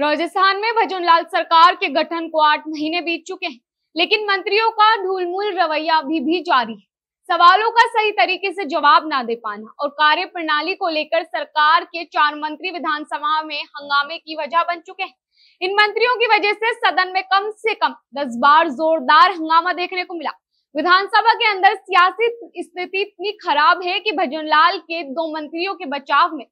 राजस्थान में लाल सरकार के गठन को आठ महीने बीत चुके हैं लेकिन मंत्रियों का ढूलमूल रवैया अभी भी जारी है सवालों का सही तरीके से जवाब ना दे पाना और कार्य प्रणाली को लेकर सरकार के चार मंत्री विधानसभा में हंगामे की वजह बन चुके हैं इन मंत्रियों की वजह से सदन में कम से कम दस बार जोरदार हंगामा देखने को मिला विधानसभा के अंदर सियासी स्थिति इतनी खराब है कि भजनलाल के दो मंत्रियों के बचाव में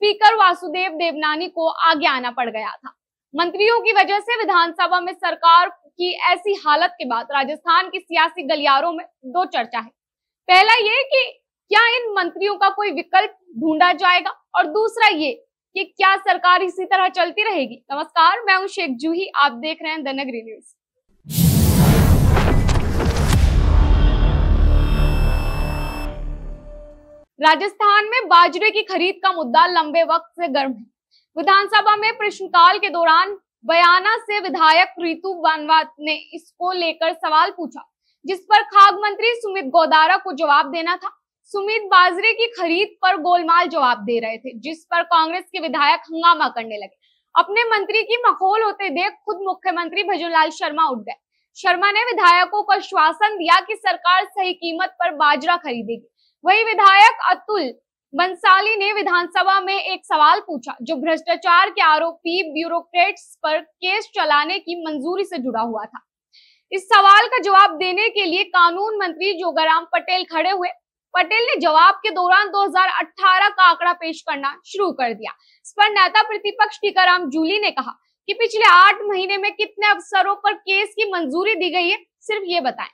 स्पीकर वासुदेव देवनानी को आगे आना पड़ गया था मंत्रियों की वजह से विधानसभा में सरकार की ऐसी हालत के बाद राजस्थान की सियासी गलियारों में दो चर्चा है पहला ये कि क्या इन मंत्रियों का कोई विकल्प ढूंढा जाएगा और दूसरा ये कि क्या सरकार इसी तरह चलती रहेगी नमस्कार मैं हूं शेख जूही आप देख रहे हैं द नगरी न्यूज राजस्थान में बाजरे की खरीद का मुद्दा लंबे वक्त से गर्म है विधानसभा में प्रश्नकाल के दौरान बयाना से विधायक रितु बानवात ने इसको लेकर सवाल पूछा जिस पर खाद मंत्री सुमित गोदारा को जवाब देना था सुमित बाजरे की खरीद पर गोलमाल जवाब दे रहे थे जिस पर कांग्रेस के विधायक हंगामा करने लगे अपने मंत्री की मखोल होते देख खुद मुख्यमंत्री भजनलाल शर्मा उठ गए शर्मा ने विधायकों को आश्वासन दिया कि सरकार सही कीमत पर बाजरा खरीदेगी वही विधायक अतुल बंसाली ने विधानसभा में एक सवाल पूछा जो भ्रष्टाचार के आरोपी ब्यूरोक्रेट्स पर केस चलाने की मंजूरी से जुड़ा हुआ था इस सवाल का जवाब देने के लिए कानून मंत्री जोगाराम पटेल खड़े हुए पटेल ने जवाब के दौरान 2018 का आंकड़ा पेश करना शुरू कर दिया इस पर नेता प्रतिपक्ष टीकाराम जूली ने कहा कि पिछले आठ महीने में कितने अफसरों पर केस की मंजूरी दी गई है सिर्फ ये बताएं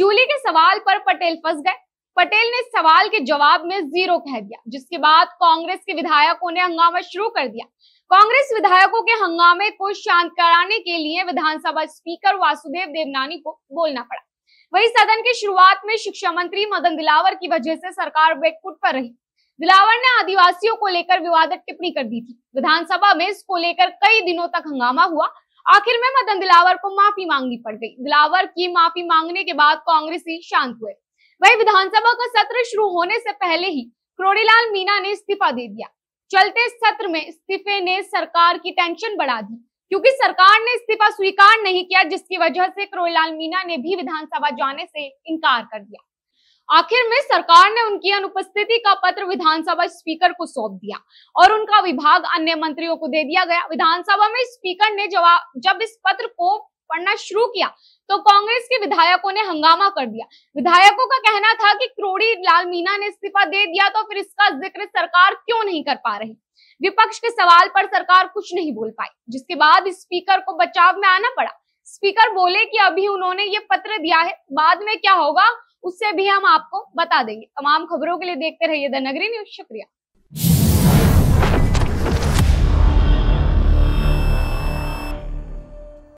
जूली के सवाल पर पटेल फंस गए पटेल ने सवाल के जवाब में जीरो कह दिया जिसके बाद कांग्रेस के विधायकों ने हंगामा शुरू कर दिया कांग्रेस विधायकों के हंगामे को शांत कराने के लिए विधानसभा स्पीकर वासुदेव देवनानी को बोलना पड़ा वही सदन की शुरुआत में शिक्षा मंत्री मदन दिलावर की वजह से सरकार बेकफुट पर रही दिलावर ने आदिवासियों को लेकर विवादित टिप्पणी कर दी थी विधानसभा में इसको लेकर कई दिनों तक हंगामा हुआ आखिर में मदन दिलावर को माफी मांगनी पड़ गई दिलावर की माफी मांगने के बाद कांग्रेस ही शांत हुए वही विधानसभा का सत्र शुरू होने से पहले ही क्रोड़ीलाल मीना ने इस्तीफा दे दिया चलते सत्र में इस्तीफे ने सरकार की टेंशन बढ़ा दी क्योंकि सरकार ने इस्तीफा स्वीकार नहीं किया जिसकी वजह से क्रोड़ीलाल मीना ने भी विधानसभा जाने से इनकार कर दिया आखिर में सरकार ने उनकी अनुपस्थिति का पत्र विधानसभा स्पीकर को सौंप दिया और उनका विभाग अन्य मंत्रियों को दे दिया गया विधानसभा में स्पीकर ने जवाब जब इस पत्र को पढ़ना शुरू किया तो कांग्रेस के विधायकों ने हंगामा कर दिया विधायकों का कहना था कि क्रोड़ी लाल मीना ने इस्तीफा दे दिया तो फिर इसका जिक्र सरकार क्यों नहीं कर पा रही विपक्ष के सवाल पर सरकार कुछ नहीं बोल पाई जिसके बाद स्पीकर को बचाव में आना पड़ा स्पीकर बोले कि अभी उन्होंने ये पत्र दिया है बाद में क्या होगा उससे भी हम आपको बता देंगे तमाम खबरों के लिए देखते रहिए द नगरी न्यूज शुक्रिया